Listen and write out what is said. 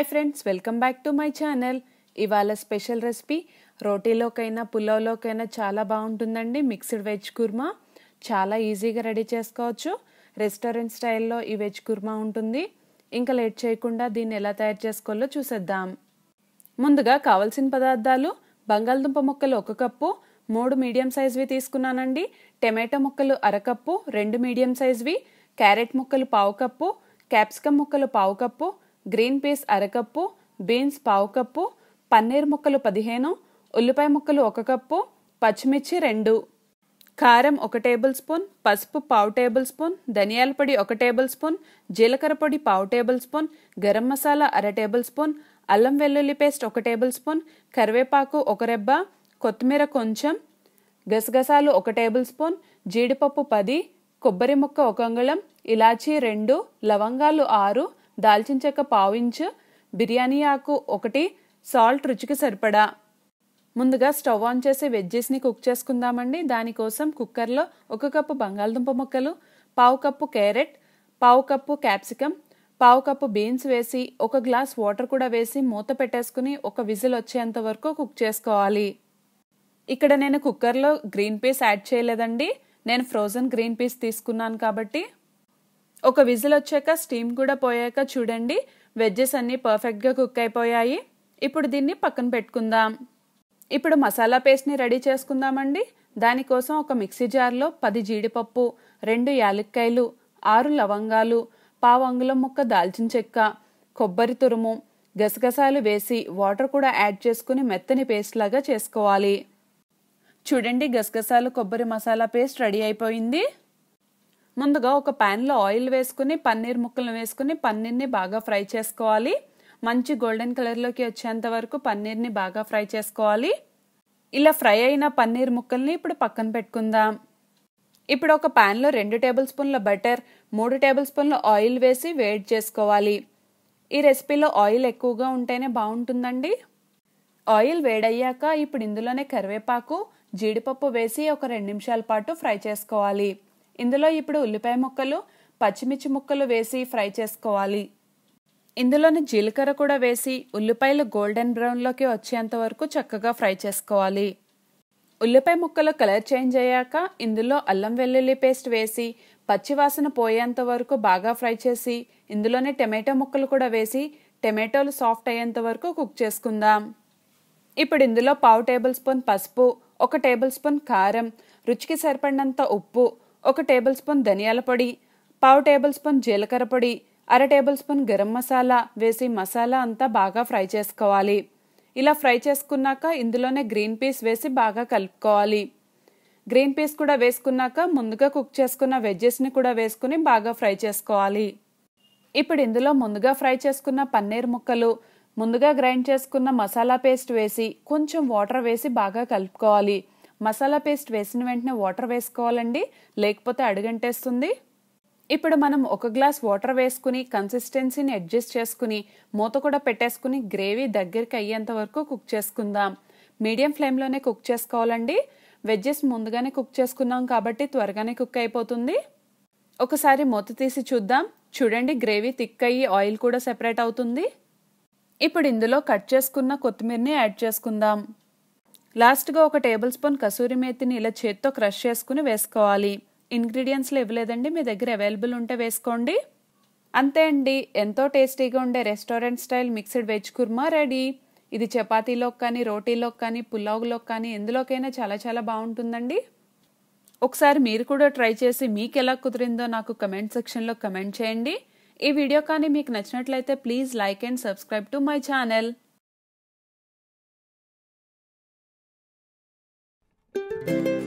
Hi friends welcome back to my channel ఇవాళ special recipe రోటీలోకైనా పులావ్లోకైనా చాలా బాగుంటుందండి మిక్స్డ్ వెజ్ కుర్మా చాలా ఈజీగా రెడీ చేసుకోవచ్చు రెస్టారెంట్ స్టైల్లో ఈ వెజ్ కుర్మా ఉంటుంది ఇంకా లేట్ చేయకుండా దీన్ని ఎలా తయారు చేసుకోవాలో చూసేద్దాం ముందుగా కావలసిన పదార్థాలు బంగాళదుంప ముక్కలు ఒక కప్పు మూడు మీడియం సైజ్వి తీసుకున్నానండి టమాటో ముక్కలు అరకప్పు రెండు మీడియం సైజ్వి క్యారెట్ ముక్కలు పావు కప్పు క్యాప్సికమ్ ముక్కలు పావు కప్పు గ్రీన్ పీస్ అరకప్పు బీన్స్ పావు కప్పు పన్నీర్ ముక్కలు పదిహేను ఉల్లిపాయ ముక్కలు ఒక కప్పు పచ్చిమిర్చి రెండు కారం ఒక టేబుల్ స్పూన్ పసుపు పావు టేబుల్ స్పూన్ ధనియాల పొడి ఒక టేబుల్ స్పూన్ జీలకర్ర పొడి పావు టేబుల్ స్పూన్ గరం మసాలా అర టేబుల్ స్పూన్ అల్లం వెల్లుల్లి పేస్ట్ ఒక టేబుల్ స్పూన్ కరివేపాకు ఒక రెబ్బ కొత్తిమీర కొంచెం గసగసాలు ఒక టేబుల్ స్పూన్ జీడిపప్పు పది కొబ్బరి ముక్క ఒక అంగుళం ఇలాచీ రెండు లవంగాలు ఆరు దాల్చిన చెక్క పావు ఇంచు బిర్యానీ ఆకు ఒకటి సాల్ట్ రుచికి సరిపడా ముందుగా స్టవ్ ఆన్ చేసి వెజ్జెస్ని కుక్ చేసుకుందామండి దానికోసం కుక్కర్లో ఒక కప్పు బంగాళదుంప ముక్కలు పావు కప్పు క్యారెట్ పావు కప్పు క్యాప్సికమ్ పావు కప్పు బీన్స్ వేసి ఒక గ్లాస్ వాటర్ కూడా వేసి మూత పెట్టేసుకుని ఒక విజిల్ వచ్చేంత వరకు కుక్ చేసుకోవాలి ఇక్కడ నేను కుక్కర్లో గ్రీన్ పీస్ యాడ్ చేయలేదండి నేను ఫ్రోజన్ గ్రీన్ పీస్ తీసుకున్నాను కాబట్టి ఒక విజిల్ వచ్చాక స్టీమ్ కూడా పోయాక చూడండి వెజ్జెస్ అన్నీ పర్ఫెక్ట్గా కుక్ అయిపోయాయి ఇప్పుడు దీన్ని పక్కన పెట్టుకుందాం ఇప్పుడు మసాలా పేస్ట్ని రెడీ చేసుకుందామండి దానికోసం ఒక మిక్సీ జార్లో పది జీడిపప్పు రెండు యాలక్కాయలు ఆరు లవంగాలు పావు అంగుళం ముక్క దాల్చిన చెక్క కొబ్బరి తురుము గసగసాలు వేసి వాటర్ కూడా యాడ్ చేసుకుని మెత్తని పేస్ట్ లాగా చేసుకోవాలి చూడండి గసగసాలు కొబ్బరి మసాలా పేస్ట్ రెడీ అయిపోయింది ముందుగా ఒక ప్యాన్లో ఆయిల్ వేసుకుని పన్నీర్ ముక్కలను వేసుకుని పన్నీర్ని బాగా ఫ్రై చేసుకోవాలి మంచి గోల్డెన్ కలర్లోకి వచ్చేంత వరకు పన్నీర్ని బాగా ఫ్రై చేసుకోవాలి ఇలా ఫ్రై అయిన పన్నీర్ ముక్కల్ని ఇప్పుడు పక్కన పెట్టుకుందాం ఇప్పుడు ఒక ప్యాన్లో రెండు టేబుల్ స్పూన్ల బటర్ మూడు టేబుల్ స్పూన్ల ఆయిల్ వేసి వేడి చేసుకోవాలి ఈ రెసిపీలో ఆయిల్ ఎక్కువగా ఉంటేనే బాగుంటుందండి ఆయిల్ వేడయ్యాక ఇప్పుడు ఇందులోనే కరివేపాకు జీడిపప్పు వేసి ఒక రెండు నిమిషాల పాటు ఫ్రై చేసుకోవాలి ఇందులో ఇప్పుడు ఉల్లిపాయ ముక్కలు పచ్చిమిర్చి ముక్కలు వేసి ఫ్రై చేసుకోవాలి ఇందులోని జీలకర్ర కూడా వేసి ఉల్లిపాయలు గోల్డెన్ బ్రౌన్లోకి వచ్చేంత వరకు చక్కగా ఫ్రై చేసుకోవాలి ఉల్లిపాయ ముక్కలు కలర్ చేంజ్ అయ్యాక ఇందులో అల్లం వెల్లుల్లి పేస్ట్ వేసి పచ్చివాసన పోయేంత వరకు బాగా ఫ్రై చేసి ఇందులోనే టమాటో ముక్కలు కూడా వేసి టమాటోలు సాఫ్ట్ అయ్యేంత వరకు కుక్ చేసుకుందాం ఇప్పుడు ఇందులో పావు టేబుల్ స్పూన్ పసుపు ఒక టేబుల్ స్పూన్ కారం రుచికి సరిపడినంత ఉప్పు ఒక టేబుల్ స్పూన్ ధనియాల పొడి పావు టేబుల్ స్పూన్ జీలకర్ర పొడి అర టేబుల్ స్పూన్ గరం మసాలా వేసి మసాలా అంతా బాగా ఫ్రై చేసుకోవాలి ఇలా ఫ్రై చేసుకున్నాక ఇందులోనే గ్రీన్ పీస్ వేసి బాగా కలుపుకోవాలి గ్రీన్ పీస్ కూడా వేసుకున్నాక ముందుగా కుక్ చేసుకున్న వెజ్జెస్ని కూడా వేసుకుని బాగా ఫ్రై చేసుకోవాలి ఇప్పుడు ఇందులో ముందుగా ఫ్రై చేసుకున్న పన్నీర్ ముక్కలు ముందుగా గ్రైండ్ చేసుకున్న మసాలా పేస్ట్ వేసి కొంచెం వాటర్ వేసి బాగా కలుపుకోవాలి మసాలా పేస్ట్ వేసిన వెంటనే వాటర్ వేసుకోవాలండి లేకపోతే అడుగంటేస్తుంది ఇప్పుడు మనం ఒక గ్లాస్ వాటర్ వేసుకుని కన్సిస్టెన్సీని అడ్జస్ట్ చేసుకుని మూత కూడా పెట్టేసుకుని గ్రేవీ దగ్గరికి అయ్యేంత వరకు కుక్ చేసుకుందాం మీడియం ఫ్లేమ్లోనే కుక్ చేసుకోవాలండి వెజ్జెస్ ముందుగానే కుక్ చేసుకున్నాం కాబట్టి త్వరగానే కుక్ అయిపోతుంది ఒకసారి మూత తీసి చూద్దాం చూడండి గ్రేవీ థిక్ అయ్యి ఆయిల్ కూడా సెపరేట్ అవుతుంది ఇప్పుడు ఇందులో కట్ చేసుకున్న కొత్తిమీరని యాడ్ చేసుకుందాం లాస్ట్గా ఒక టేబుల్ స్పూన్ కసూరి మేతిని ఇలా చేత్తో క్రష్ చేసుకుని వేసుకోవాలి ఇంగ్రీడియంట్స్లో ఇవ్వలేదండి మీ దగ్గర అవైలబుల్ ఉంటే వేసుకోండి అంతే అండి ఎంతో టేస్టీగా ఉండే restaurant style mixed veg kurma ready ఇది చపాతీలోకి కానీ రోటీలోకి కానీ పులావులోకి కానీ ఎందులోకైనా చాలా చాలా బాగుంటుందండి ఒకసారి మీరు కూడా ట్రై చేసి మీకు ఎలా కుదిరిందో నాకు కమెంట్ సెక్షన్లో కమెంట్ చేయండి ఈ వీడియో కానీ మీకు నచ్చినట్లయితే please like and subscribe to my channel Thank you.